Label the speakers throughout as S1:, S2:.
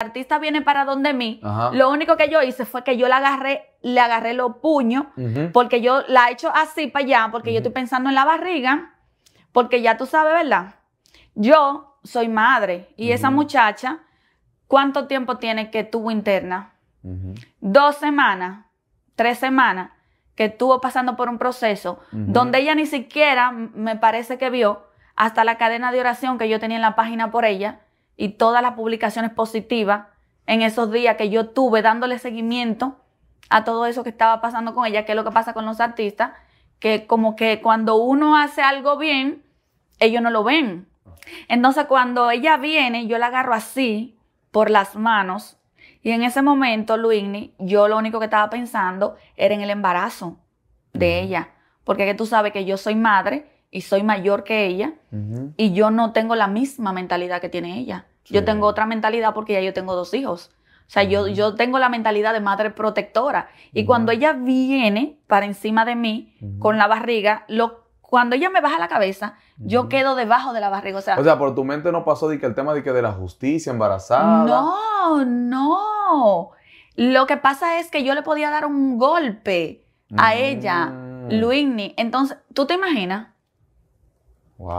S1: artista viene para donde mí, lo único que yo hice fue que yo la agarré, le agarré los puños, porque yo la he hecho así para allá, porque yo estoy pensando en la barriga, porque ya tú sabes, ¿verdad? Yo soy madre y esa muchacha, ¿cuánto tiempo tiene que tuvo interna? Dos semanas, tres semanas, que estuvo pasando por un proceso donde ella ni siquiera me parece que vio hasta la cadena de oración que yo tenía en la página por ella y todas las publicaciones positivas en esos días que yo tuve dándole seguimiento a todo eso que estaba pasando con ella, que es lo que pasa con los artistas, que como que cuando uno hace algo bien, ellos no lo ven. Entonces cuando ella viene, yo la agarro así por las manos y en ese momento, Luigni, yo lo único que estaba pensando era en el embarazo de ella, porque que tú sabes que yo soy madre y soy mayor que ella y yo no tengo la misma mentalidad que tiene ella. Yo tengo otra mentalidad porque ya yo tengo dos hijos. O sea, yo, yo tengo la mentalidad de madre protectora. Y cuando ella viene para encima de mí con la barriga, lo, cuando ella me baja la cabeza, yo quedo debajo de la barriga. O sea, sea, por tu mente no pasó de que el tema de que de la justicia embarazada. No, no. Lo que pasa es que yo le podía dar un golpe a ella, mm. Luigny. Entonces, ¿tú te imaginas?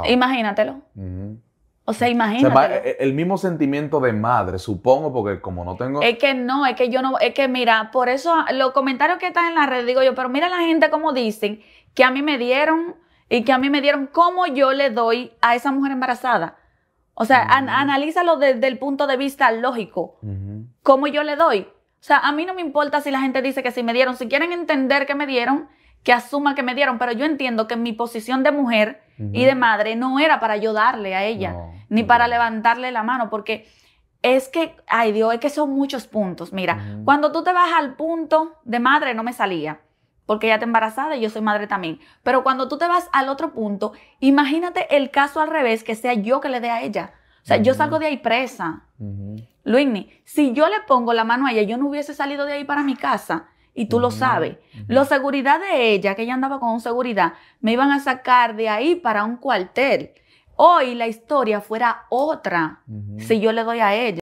S1: Imagínatelo. O sea, imagínate. el mismo sentimiento de madre, supongo, porque como no tengo. Es que no, es que yo no. Es que mira, por eso ah, los comentarios que están en la red, digo yo, pero mira la gente como dicen que a mí me dieron y que a mí me dieron cómo yo le doy a esa mujer embarazada. O sea, analízalo desde el punto de vista lógico. ¿Cómo yo le doy? O sea, a mí no me importa si la gente dice que si me dieron. Si quieren entender que me dieron, que asuma que me dieron. Pero yo entiendo que mi posición de mujer y de madre no era para yo darle a ella, ni para levantarle la mano, porque es que, ay Dios, es que son muchos puntos. Mira, cuando tú te vas al punto de madre no me salía, porque ya te embarazada y yo soy madre también. Pero cuando tú te vas al otro punto, imagínate el caso al revés, que sea yo que le dé a ella. O sea, yo salgo de ahí presa. Uh si yo le pongo la mano a ella, yo no hubiese salido de ahí para mi casa y tú lo mm, sabes. La seguridad de ella, que ella andaba con seguridad, me iban a sacar de ahí para un cuartel. Hoy la historia fuera otra si yo le doy a ella.